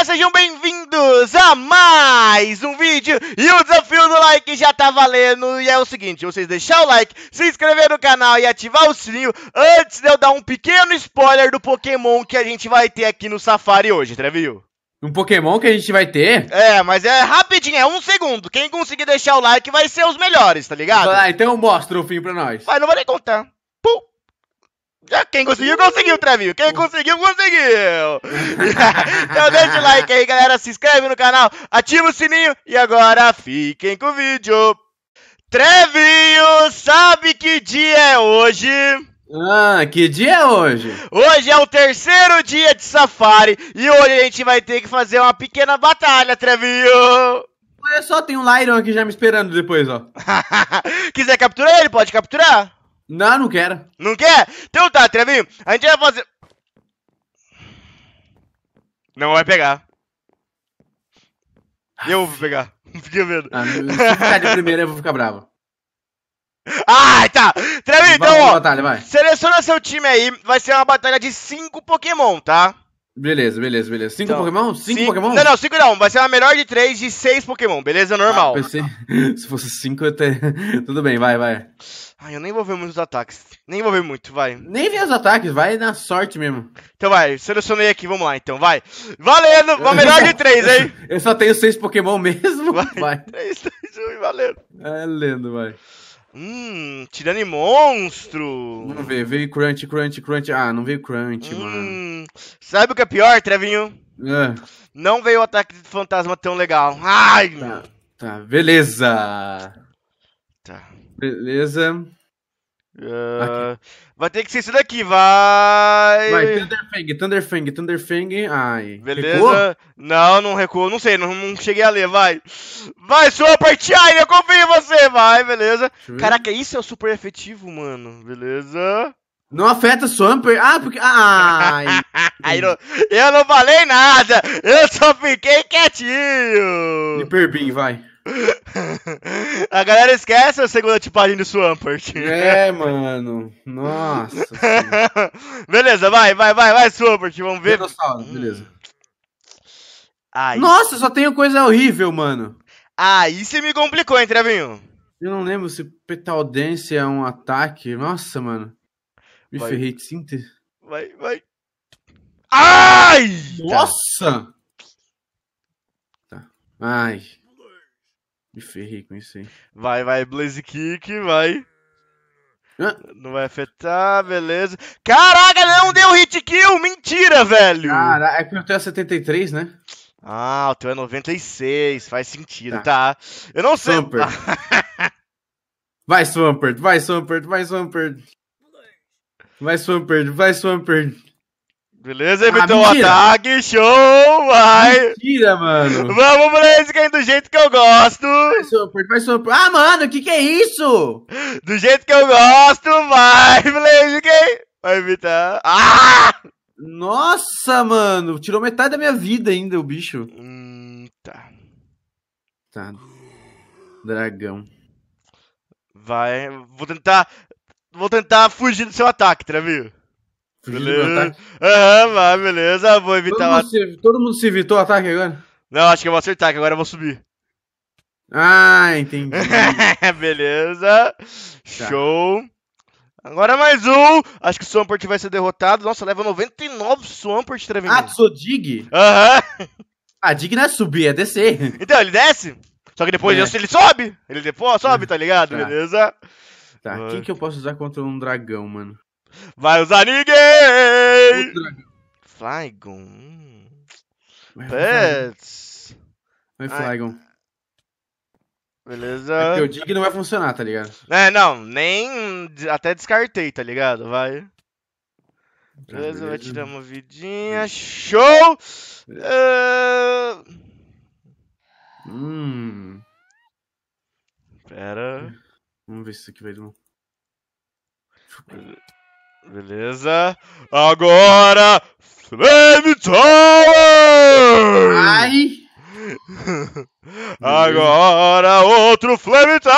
galerinha, sejam bem-vindos a mais um vídeo E o desafio do like já tá valendo E é o seguinte, vocês deixar o like, se inscrever no canal e ativar o sininho Antes de eu dar um pequeno spoiler do Pokémon que a gente vai ter aqui no Safari hoje, Trevio um Pokémon que a gente vai ter? É, mas é rapidinho, é um segundo. Quem conseguir deixar o like vai ser os melhores, tá ligado? Ah, então mostra o fim pra nós. Mas não vou nem contar. Quem conseguiu, conseguiu, Trevinho. Quem conseguiu, conseguiu. então deixa o like aí, galera. Se inscreve no canal, ativa o sininho e agora fiquem com o vídeo. Trevinho, sabe que dia é hoje? Ah, que dia é hoje? Hoje é o terceiro dia de safari e hoje a gente vai ter que fazer uma pequena batalha, Trevinho. Olha só, tem um Lyron aqui já me esperando depois, ó. Quiser capturar ele, pode capturar. Não, não quero. Não quer? Então tá, Trevinho. A gente vai fazer. Não vai pegar. Ah, eu vou pegar. Fica vendo. Ah, se ficar de primeira, eu vou ficar bravo. ai tá! Trevinho, então, ó. Batalha, seleciona seu time aí. Vai ser uma batalha de 5 Pokémon, tá? Beleza, beleza, beleza. Cinco então, Pokémon? Cinco, cinco, Pokémon? Não, não, cinco não. Vai ser a melhor de três de seis Pokémon, beleza? Normal. Ah, pensei... Se fosse cinco, até. Tudo bem, vai, vai. Ai, eu nem vou ver muitos ataques. Nem vou ver muito, vai. Nem ver os ataques, vai na sorte mesmo. Então vai, selecionei aqui, vamos lá então, vai. Valendo! Uma melhor de três, hein? eu só tenho seis Pokémon mesmo. Vai. vai. Três, três, um, valendo. É lendo, vai. Hum, tirando monstro. Vamos ver, veio Crunch, Crunch, Crunch. Ah, não veio Crunch, hum. mano. Sabe o que é pior, Trevinho? É. Não veio o ataque de fantasma tão legal. Ai! Tá, tá beleza. Tá. Beleza. Uh, vai ter que ser isso daqui, vai! Vai, Thunderfang, Thunderfang, Thunderfang, ai. Beleza? Recuou? Não, não recuo. não sei, não, não, cheguei a ler, vai! Vai, super parte, eu confio em você, vai, beleza! Caraca, isso é o super efetivo, mano, beleza? Não afeta Swampert, Ah, porque. Ai. eu não falei nada! Eu só fiquei quietinho! Hyper vai. A galera esquece a segunda tipagem do Swampert. É, mano. Nossa. beleza, vai, vai, vai, vai, Swampert. Vamos ver. Dinossauro, hum. beleza. Nossa, só tenho coisa horrível, mano. Aí você me complicou, hein, Trevinho? Eu não lembro se petaldense é um ataque. Nossa, mano. Me ferrei ferrei, Sinter. Vai, vai. Ai! Nossa! Tá. Ai. Me ferrei com isso aí. Vai, vai, Blaze Kick, vai. Não vai afetar, beleza. Caraca, não deu hit kill! Mentira, velho! Cara, é que o teu é 73, né? Ah, o teu é 96, faz sentido, tá. tá. Eu não sei. Swampert. vai, Swampert, vai, Swampert, vai, Swampert. Vai Swampert, vai Swampert. Beleza, evita ah, o ataque, show, vai! Mentira, mano! Vamos, Blaze, que do jeito que eu gosto! Vai, Swampert, vai, Swampert! Ah, mano, o que que é isso? Do jeito que eu gosto, vai, Blaze, que vai evitar... Ah! Nossa, mano, tirou metade da minha vida ainda o bicho. Hum, tá. Tá. Dragão. Vai, vou tentar vou tentar fugir do seu ataque, Travinho. ataque. Aham, vai, beleza. Vou evitar todo o ataque. Se, todo mundo se evitou o ataque agora? Não, acho que eu vou acertar, que agora eu vou subir. Ah, entendi. beleza. Tá. Show. Agora mais um. Acho que o Swampert vai ser derrotado. Nossa, leva 99 Swampert, Trevinho. Ah, sou Dig? Aham. A ah, Dig não é subir, é descer. Então, ele desce. Só que depois é. ele sobe. Ele depois sobe, é. tá ligado? Tá. Beleza. Tá, quem que eu posso usar contra um dragão, mano? Vai usar ninguém! Flygon. Pets. Vai, Flygon. Beleza. É digo que não vai funcionar, tá ligado? É, não, nem. Até descartei, tá ligado? Vai. Tá, beleza, vai tirar uma vidinha. Show! Uh... Hum. Pera. É. Vamos ver se isso aqui vai de novo. Beleza. Agora, Flame Tower! Ai! Agora outro Flame Tower!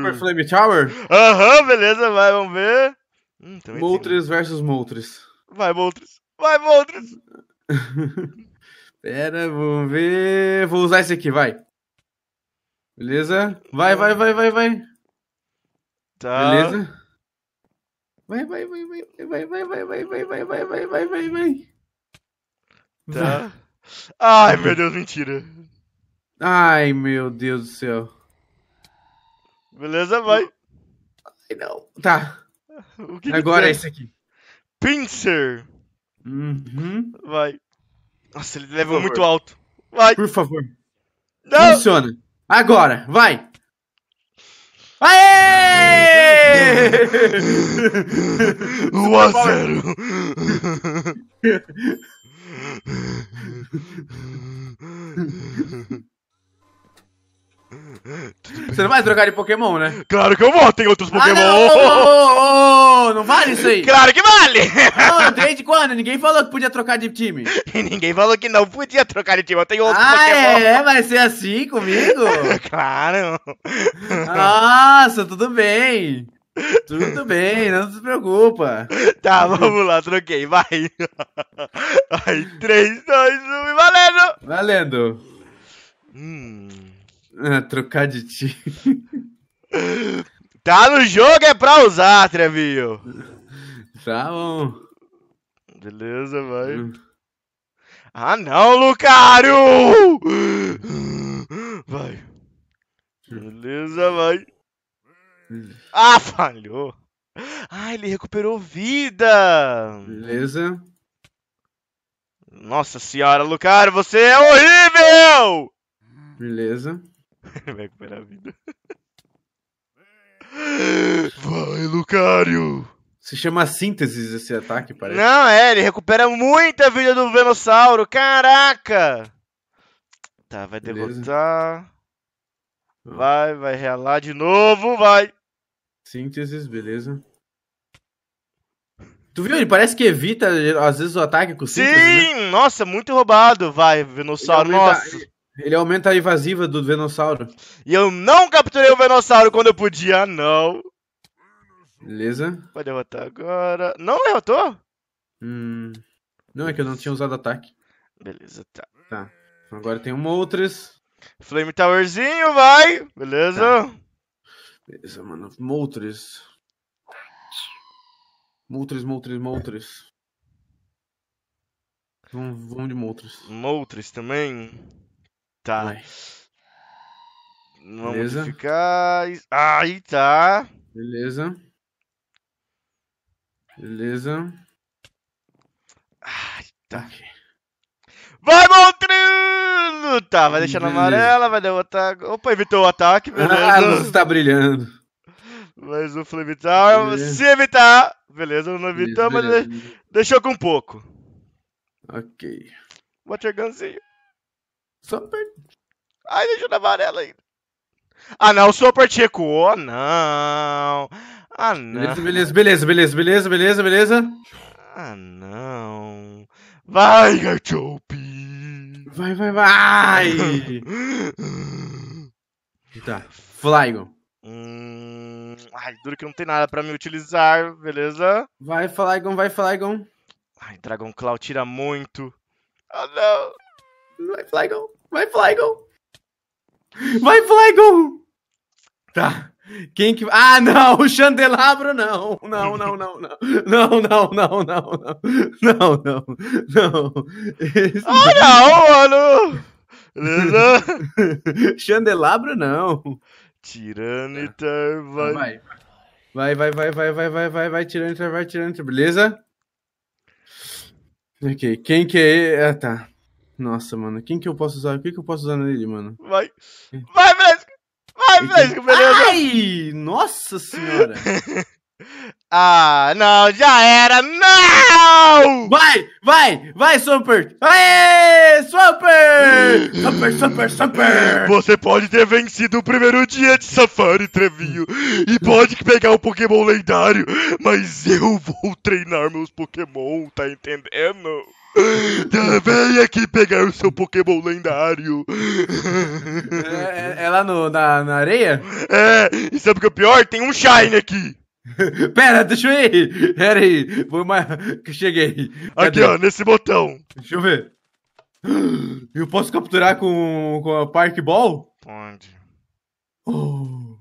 Super Flame Tower? Aham, uhum, beleza, vai, vamos ver. Hum, Moltres versus Moltres. Vai, Moltres. Vai, Moltres. Pera, vamos ver. Vou usar esse aqui, vai. Beleza? Vai, vai, vai, vai, vai. Tá. Beleza? Vai, vai, vai, vai, vai, vai, vai, vai, vai, vai, vai, vai, vai, vai, vai. Tá. Ai, meu Deus, mentira. Ai, meu Deus do céu. Beleza, vai. Ai, não. Tá. O que Agora é esse aqui. Pincer. Uhum. Vai. Nossa, ele levou muito alto. Vai. Por favor. Não. Funciona. Agora, vai! Aê! 1 a 0. Você não vai trocar de Pokémon, né? Claro que eu vou, tem outros Pokémon! Ah, não, não, não, não, vale isso aí! Claro que Vale! Não, desde quando? Ninguém falou que podia trocar de time. Ninguém falou que não podia trocar de time. Eu tenho outro ah, Pokémon. É, vai ser assim comigo? claro. Nossa, tudo bem. Tudo bem, não se preocupa. Tá, vamos lá, troquei, vai. Ai, 3, 2, 1 valendo! Valendo. Hum. Ah, trocar de time. Tá no jogo, é pra usar, Trevinho. Tá bom. Beleza, vai. Hum. Ah, não, Lucario! Vai. Beleza, vai. Hum. Ah, falhou. Ah, ele recuperou vida. Beleza. Nossa senhora, Lucario, você é horrível! Beleza. vai recuperar a vida. Vai, Lucario! Se chama síntese esse ataque, parece. Não, é, ele recupera muita vida do Venossauro. Caraca! Tá, vai Beleza. Vai, vai realar de novo, vai. Sínteses, beleza. Tu viu? Ele parece que evita, às vezes, o ataque com síntese. Né? Sim! Né? Nossa, muito roubado. Vai, Venossauro, ele aumenta, nossa. Ele, ele, aumenta a evasiva do Venossauro. E eu não capturei o Venossauro quando eu podia, não. Beleza. Vai derrotar agora. Não derrotou? Hum, não, é que eu não tinha usado ataque. Beleza, tá. Tá. Então agora tem uma outras. Flame Towerzinho, vai! Beleza? Tá. Beleza, mano. Moltres. Moltres, Moltres, Moltres. Vamos, vamos de Moltres. Moltres também? Tá. Vai. Vamos Beleza. Eficaz. Aí tá. Beleza. Beleza. Ai, tá. Vai, Montrino! Tá, vai deixar amarela, vai derrotar. Opa, evitou o ataque, ah, beleza. Ah, você tá brilhando. Mas o Flimitar, tá, se evitar, beleza, não evitou, mas beleza. deixou com pouco. Ok. Water assim. Só per... Ai, deixou na amarela ainda. Ah, não, o Super Chico. Oh, não. Ah, não. Beleza, beleza, beleza, beleza, beleza, beleza. Ah, não. Vai, Garchomp. Vai, vai, vai. tá, Flygon. Hum... Ai, duro que não tem nada pra me utilizar, beleza? Vai, Flygon, vai, Flygon. Ai, Dragon Claw tira muito. Ah, oh, não. Vai, Flygon. Vai, Flygon. Vai, Flygon! Tá. Quem que. Ah, não! O Chandelabro, não! Não, não, não, não! Não, não, não, não, não! Não, não, não! Ah, não, mano! Chandelabro, não! Tirando tá. e vai. Vai, vai, vai, vai, vai, vai, vai, vai, tirando, vai, tirando, beleza? Ok, quem que é. Ah, tá. Nossa, mano, quem que eu posso usar? O que que eu posso usar nele, mano? Vai! É. Vai, Fresco! Vai, Fresco, beleza? Ai! Nossa senhora! ah, não, já era! Não! Vai! Vai! Vai, Super! Aê! Super! Super, Super, Super! Você pode ter vencido o primeiro dia de Safari, Trevinho, e pode pegar o um Pokémon lendário, mas eu vou treinar meus Pokémon, tá entendendo? Vem aqui pegar o seu Pokémon lendário. É, é, lá no, na, na areia? É, e sabe o que é pior? Tem um Shine aqui. Pera, deixa eu ir. Pera aí, vou mais... cheguei. Cadê? Aqui, ó, nesse botão. Deixa eu ver. Eu posso capturar com, com a Park Ball? Pode. Oh.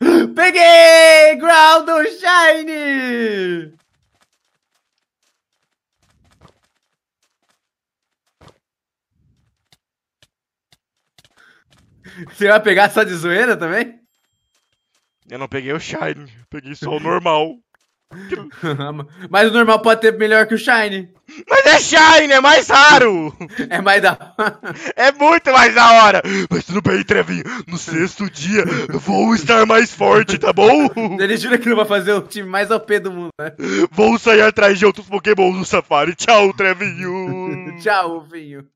Peguei! Ground Shine! Você vai pegar só de zoeira também? Eu não peguei o Shine, peguei só o normal. Mas o normal pode ter melhor que o Shine. Mas é Shine, é mais raro! É mais da É muito mais da hora! Mas tudo bem, Trevinho, no sexto dia vou estar mais forte, tá bom? Ele jura que não vai fazer o time mais OP do mundo, né? Vou sair atrás de outros Pokémon no Safari. Tchau, Trevinho! Tchau, Vinho.